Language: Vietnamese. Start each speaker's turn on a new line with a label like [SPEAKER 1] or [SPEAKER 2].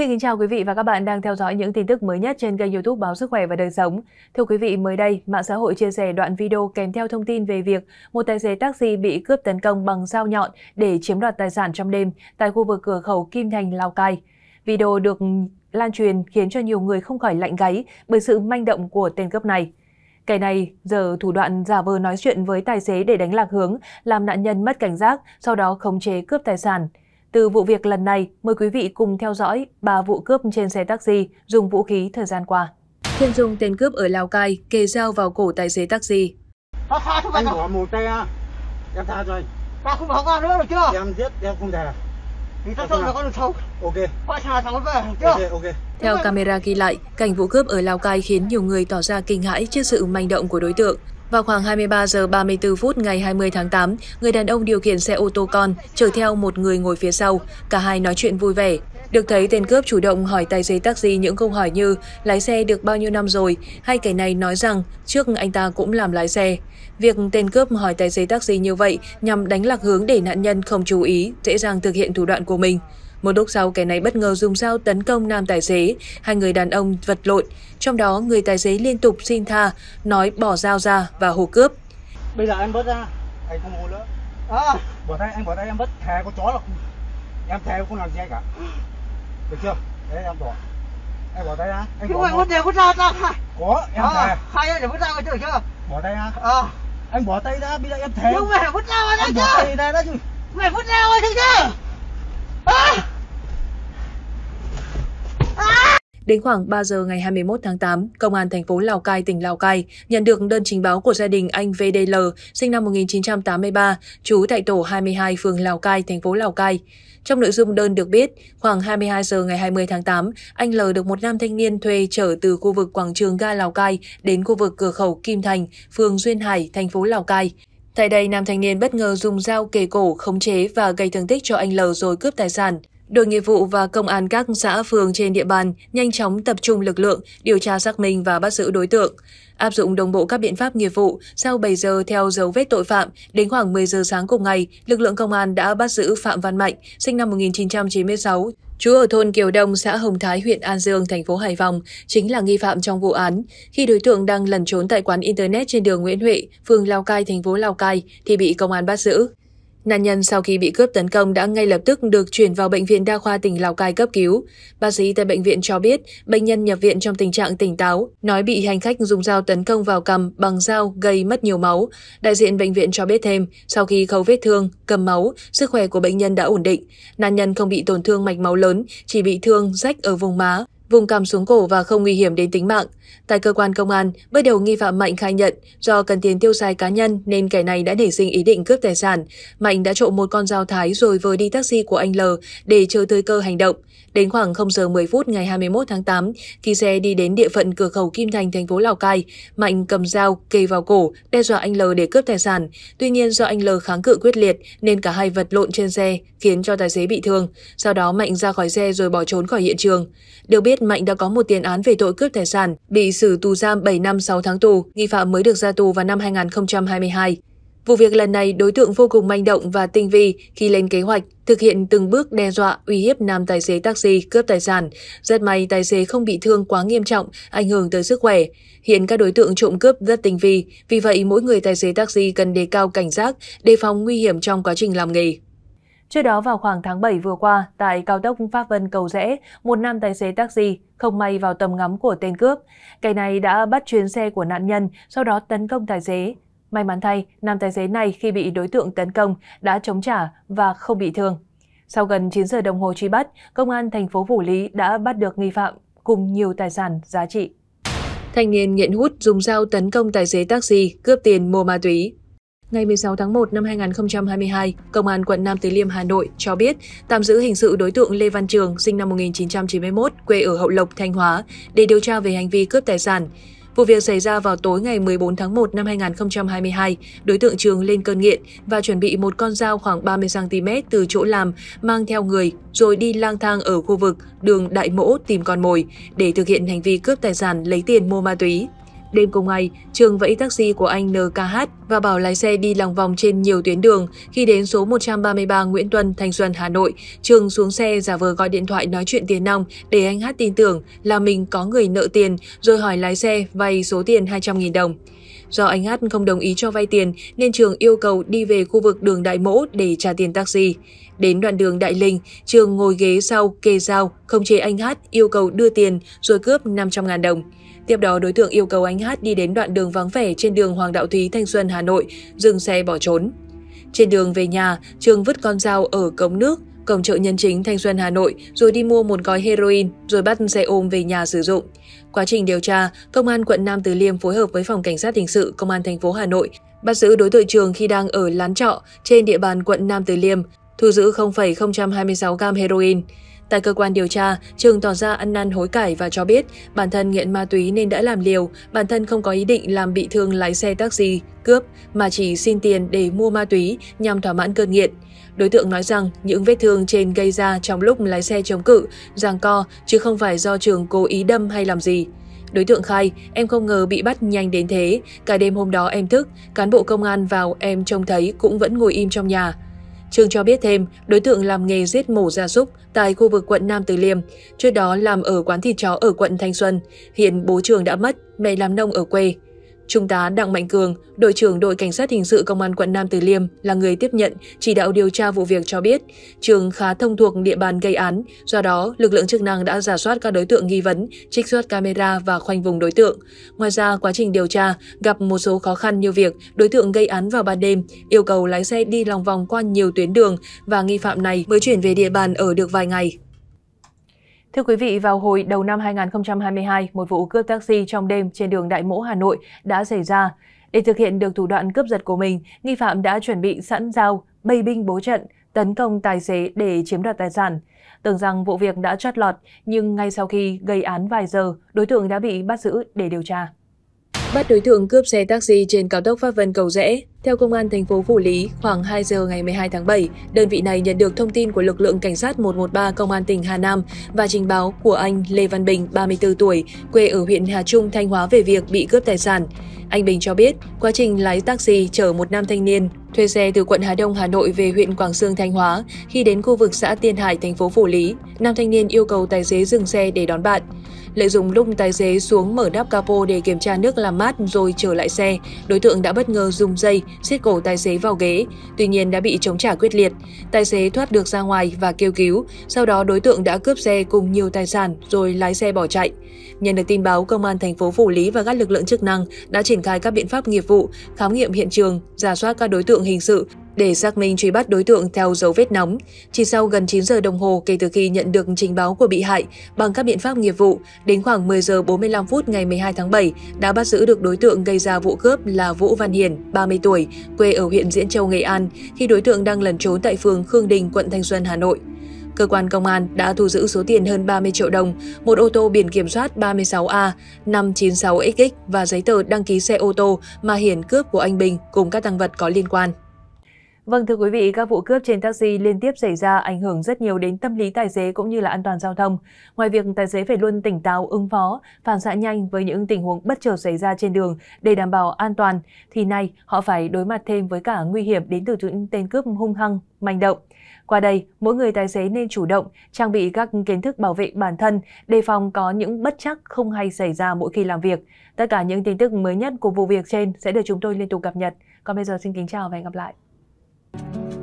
[SPEAKER 1] Xin kính chào quý vị và các bạn đang theo dõi những tin tức mới nhất trên kênh youtube Báo Sức Khỏe và Đời Sống. Thưa quý vị, mới đây, mạng xã hội chia sẻ đoạn video kèm theo thông tin về việc một tài xế taxi bị cướp tấn công bằng dao nhọn để chiếm đoạt tài sản trong đêm tại khu vực cửa khẩu Kim Thành, Lào Cai. Video được lan truyền khiến cho nhiều người không khỏi lạnh gáy bởi sự manh động của tên cướp này. Kẻ này giờ thủ đoạn giả vờ nói chuyện với tài xế để đánh lạc hướng, làm nạn nhân mất cảnh giác, sau đó khống chế cướp tài sản – từ vụ việc lần này, mời quý vị cùng theo dõi ba vụ cướp trên xe taxi dùng vũ khí thời gian qua. Thiên Dung tên cướp ở Lào Cai kề dao vào cổ tài xế taxi. Anh bỏ một tay à. Em tha cho anh, Ta không bỏ qua nữa được chưa? Em giết, em không thề. Theo camera ghi lại, cảnh vụ cướp ở Lào Cai khiến nhiều người tỏ ra kinh hãi trước sự manh động của đối tượng. Vào khoảng 23 giờ 34 phút ngày 20 tháng 8, người đàn ông điều khiển xe ô tô con chở theo một người ngồi phía sau, cả hai nói chuyện vui vẻ. Được thấy tên cướp chủ động hỏi tài xế taxi những câu hỏi như lái xe được bao nhiêu năm rồi, hay kẻ này nói rằng trước anh ta cũng làm lái xe. Việc tên cướp hỏi tài xế taxi như vậy nhằm đánh lạc hướng để nạn nhân không chú ý, dễ dàng thực hiện thủ đoạn của mình. Một lúc sau kẻ này bất ngờ dùng dao tấn công nam tài xế, hai người đàn ông vật lộn, trong đó người tài xế liên tục xin tha, nói bỏ dao ra và hồ cướp. Bây giờ em bớt ra, anh không hô nữa. À, bỏ tay, anh bỏ tay em bớt, thè con chó rồi em thè không làm gì cả. Được chưa? Đấy em bỏ. Em bỏ tay ra. Anh bỏ. Không, anh có dao ra. Có, em à, thề. Hai để vứt dao chưa chưa? Bỏ tay ra. À. Anh bỏ tay ra, bây giờ em thè Nhưng mà vứt dao ra chứ. Anh bỏ tay ra đó chứ. Mày vứt dao ra chứ chứ. Đến khoảng 3 giờ ngày 21 tháng 8, Công an thành phố Lào Cai, tỉnh Lào Cai nhận được đơn trình báo của gia đình anh VDL, sinh năm 1983, trú tại tổ 22 phường Lào Cai, thành phố Lào Cai. Trong nội dung đơn được biết, khoảng 22 giờ ngày 20 tháng 8, anh L được một nam thanh niên thuê chở từ khu vực quảng trường ga Lào Cai đến khu vực cửa khẩu Kim Thành, phường Duyên Hải, thành phố Lào Cai. Tại đây, nam thanh niên bất ngờ dùng dao kề cổ, khống chế và gây thương tích cho anh L rồi cướp tài sản. Đội nghiệp vụ và công an các xã phường trên địa bàn nhanh chóng tập trung lực lượng điều tra xác minh và bắt giữ đối tượng. Áp dụng đồng bộ các biện pháp nghiệp vụ, sau 7 giờ theo dấu vết tội phạm, đến khoảng 10 giờ sáng cùng ngày, lực lượng công an đã bắt giữ Phạm Văn Mạnh, sinh năm 1996, Chú ở thôn Kiều Đông, xã Hồng Thái, huyện An Dương, thành phố Hải Phòng, chính là nghi phạm trong vụ án. Khi đối tượng đang lẩn trốn tại quán Internet trên đường Nguyễn Huệ, phường Lào Cai, thành phố Lào Cai, thì bị công an bắt giữ. Nạn nhân sau khi bị cướp tấn công đã ngay lập tức được chuyển vào bệnh viện đa khoa tỉnh Lào Cai cấp cứu. Bác sĩ tại bệnh viện cho biết bệnh nhân nhập viện trong tình trạng tỉnh táo, nói bị hành khách dùng dao tấn công vào cầm bằng dao gây mất nhiều máu. Đại diện bệnh viện cho biết thêm, sau khi khâu vết thương, cầm máu, sức khỏe của bệnh nhân đã ổn định. Nạn nhân không bị tổn thương mạch máu lớn, chỉ bị thương rách ở vùng má vùng cằm xuống cổ và không nguy hiểm đến tính mạng. Tại cơ quan công an, bước đầu nghi phạm Mạnh khai nhận do cần tiền tiêu xài cá nhân nên kẻ này đã nảy sinh ý định cướp tài sản. Mạnh đã trộm một con dao thái rồi vờ đi taxi của anh L để chờ thời cơ hành động. Đến khoảng 0 giờ 10 phút ngày 21 tháng 8, khi xe đi đến địa phận cửa khẩu Kim Thành, thành phố Lào Cai, Mạnh cầm dao kề vào cổ, đe dọa anh L để cướp tài sản. Tuy nhiên do anh L kháng cự quyết liệt nên cả hai vật lộn trên xe, khiến cho tài xế bị thương. Sau đó Mạnh ra khỏi xe rồi bỏ trốn khỏi hiện trường. Được biết Mạnh đã có một tiền án về tội cướp tài sản, bị xử tù giam 7 năm 6 tháng tù, nghi phạm mới được ra tù vào năm 2022. Vụ việc lần này, đối tượng vô cùng manh động và tinh vi khi lên kế hoạch, thực hiện từng bước đe dọa, uy hiếp nam tài xế taxi cướp tài sản. Rất may tài xế không bị thương quá nghiêm trọng, ảnh hưởng tới sức khỏe. Hiện các đối tượng trộm cướp rất tinh vi, vì vậy mỗi người tài xế taxi cần đề cao cảnh giác, đề phòng nguy hiểm trong quá trình làm nghề. Trước đó vào khoảng tháng 7 vừa qua, tại cao tốc Pháp Vân Cầu Rẽ, một nam tài xế taxi không may vào tầm ngắm của tên cướp. Cái này đã bắt chuyến xe của nạn nhân, sau đó tấn công tài xế, May mắn thay, nam tài xế này khi bị đối tượng tấn công đã chống trả và không bị thương. Sau gần 9 giờ đồng hồ truy bắt, công an thành phố Phủ Lý đã bắt được nghi phạm cùng nhiều tài sản giá trị. Thanh niên nghiện hút dùng dao tấn công tài xế taxi, cướp tiền mua ma túy. Ngày 16 tháng 1 năm 2022, Công an quận Nam Từ Liêm, Hà Nội cho biết tạm giữ hình sự đối tượng Lê Văn Trường, sinh năm 1991, quê ở Hậu Lộc, Thanh Hóa, để điều tra về hành vi cướp tài sản. Vụ việc xảy ra vào tối ngày 14 tháng 1 năm 2022, đối tượng Trường lên cơn nghiện và chuẩn bị một con dao khoảng 30cm từ chỗ làm mang theo người rồi đi lang thang ở khu vực đường Đại Mỗ tìm con mồi để thực hiện hành vi cướp tài sản lấy tiền mua ma túy. Đêm cùng ngày, Trường vẫy taxi của anh NKH và bảo lái xe đi lòng vòng trên nhiều tuyến đường. Khi đến số 133 Nguyễn Tuân, Thanh Xuân, Hà Nội, Trường xuống xe giả vờ gọi điện thoại nói chuyện tiền nong để anh Hát tin tưởng là mình có người nợ tiền rồi hỏi lái xe vay số tiền 200.000 đồng. Do anh Hát không đồng ý cho vay tiền nên Trường yêu cầu đi về khu vực đường Đại Mỗ để trả tiền taxi. Đến đoạn đường Đại Linh, Trường ngồi ghế sau kê dao, không chế anh Hát yêu cầu đưa tiền rồi cướp 500.000 đồng. Tiếp đó, đối tượng yêu cầu anh Hát đi đến đoạn đường vắng vẻ trên đường Hoàng Đạo Thúy, Thanh Xuân, Hà Nội, dừng xe bỏ trốn. Trên đường về nhà, Trường vứt con dao ở cống nước, cổng chợ nhân chính Thanh Xuân Hà Nội rồi đi mua một gói heroin rồi bắt xe ôm về nhà sử dụng. Quá trình điều tra, công an quận Nam Từ Liêm phối hợp với phòng cảnh sát hình sự công an thành phố Hà Nội bắt giữ đối tượng Trường khi đang ở lán trọ trên địa bàn quận Nam Từ Liêm, thu giữ 0,026 gam heroin. Tại cơ quan điều tra, Trường tỏ ra ăn năn hối cải và cho biết bản thân nghiện ma túy nên đã làm liều, bản thân không có ý định làm bị thương lái xe taxi, cướp, mà chỉ xin tiền để mua ma túy nhằm thỏa mãn cơn nghiện. Đối tượng nói rằng những vết thương trên gây ra trong lúc lái xe chống cự, giằng co chứ không phải do Trường cố ý đâm hay làm gì. Đối tượng khai, em không ngờ bị bắt nhanh đến thế. Cả đêm hôm đó em thức, cán bộ công an vào em trông thấy cũng vẫn ngồi im trong nhà. Trường cho biết thêm, đối tượng làm nghề giết mổ gia súc tại khu vực quận Nam Từ Liêm, trước đó làm ở quán thịt chó ở quận Thanh Xuân. Hiện bố Trường đã mất, mẹ làm nông ở quê. Trung tá Đặng Mạnh Cường, đội trưởng đội cảnh sát hình sự công an quận Nam Từ Liêm là người tiếp nhận, chỉ đạo điều tra vụ việc cho biết, trường khá thông thuộc địa bàn gây án, do đó lực lượng chức năng đã giả soát các đối tượng nghi vấn, trích xuất camera và khoanh vùng đối tượng. Ngoài ra, quá trình điều tra gặp một số khó khăn như việc đối tượng gây án vào ban đêm, yêu cầu lái xe đi lòng vòng qua nhiều tuyến đường và nghi phạm này mới chuyển về địa bàn ở được vài ngày. Thưa quý vị, vào hồi đầu năm 2022, một vụ cướp taxi trong đêm trên đường Đại Mỗ Hà Nội đã xảy ra. Để thực hiện được thủ đoạn cướp giật của mình, nghi phạm đã chuẩn bị sẵn dao, bày binh bố trận, tấn công tài xế để chiếm đoạt tài sản. Tưởng rằng vụ việc đã chót lọt, nhưng ngay sau khi gây án vài giờ, đối tượng đã bị bắt giữ để điều tra. Bắt đối tượng cướp xe taxi trên cao tốc Pháp Vân Cầu Rẽ. Theo công an thành phố Phủ Lý, khoảng 2 giờ ngày 12 tháng 7, đơn vị này nhận được thông tin của lực lượng cảnh sát 113 công an tỉnh Hà Nam và trình báo của anh Lê Văn Bình, 34 tuổi, quê ở huyện Hà Trung, Thanh Hóa về việc bị cướp tài sản. Anh Bình cho biết, quá trình lái taxi chở một nam thanh niên thuê xe từ quận Hà Đông, Hà Nội về huyện Quảng Sương, Thanh Hóa, khi đến khu vực xã Tiên Hải, thành phố Phủ Lý, nam thanh niên yêu cầu tài xế dừng xe để đón bạn. Lợi dụng lúc tài xế xuống mở nắp capo để kiểm tra nước làm mát rồi trở lại xe, đối tượng đã bất ngờ dùng dây siết cổ tài xế vào ghế, tuy nhiên đã bị chống trả quyết liệt. Tài xế thoát được ra ngoài và kêu cứu, sau đó đối tượng đã cướp xe cùng nhiều tài sản rồi lái xe bỏ chạy. Nhận được tin báo, công an thành phố Phủ Lý và các lực lượng chức năng đã triển khai các biện pháp nghiệp vụ, khám nghiệm hiện trường, giả soát các đối tượng hình sự để xác minh truy bắt đối tượng theo dấu vết nóng. Chỉ sau gần 9 giờ đồng hồ kể từ khi nhận được trình báo của bị hại bằng các biện pháp nghiệp vụ, đến khoảng 10 giờ 45 phút ngày 12 tháng 7 đã bắt giữ được đối tượng gây ra vụ cướp là Vũ Văn Hiền, 30 tuổi, quê ở huyện Diễn Châu, Nghệ An, khi đối tượng đang lẩn trốn tại phường Khương Đình, quận Thanh Xuân, Hà Nội. Cơ quan công an đã thu giữ số tiền hơn 30 triệu đồng, một ô tô biển kiểm soát 36A 596XX và giấy tờ đăng ký xe ô tô mà Hiển cướp của anh Bình cùng các tăng vật có liên quan. Vâng thưa quý vị, các vụ cướp trên taxi liên tiếp xảy ra ảnh hưởng rất nhiều đến tâm lý tài xế cũng như là an toàn giao thông. Ngoài việc tài xế phải luôn tỉnh táo ứng phó, phản xạ nhanh với những tình huống bất chợt xảy ra trên đường để đảm bảo an toàn, thì nay họ phải đối mặt thêm với cả nguy hiểm đến từ những tên cướp hung hăng, manh động. Qua đây, mỗi người tài xế nên chủ động, trang bị các kiến thức bảo vệ bản thân, đề phòng có những bất chắc không hay xảy ra mỗi khi làm việc. Tất cả những tin tức mới nhất của vụ việc trên sẽ được chúng tôi liên tục cập nhật. Còn bây giờ xin kính chào và hẹn gặp lại. Thank you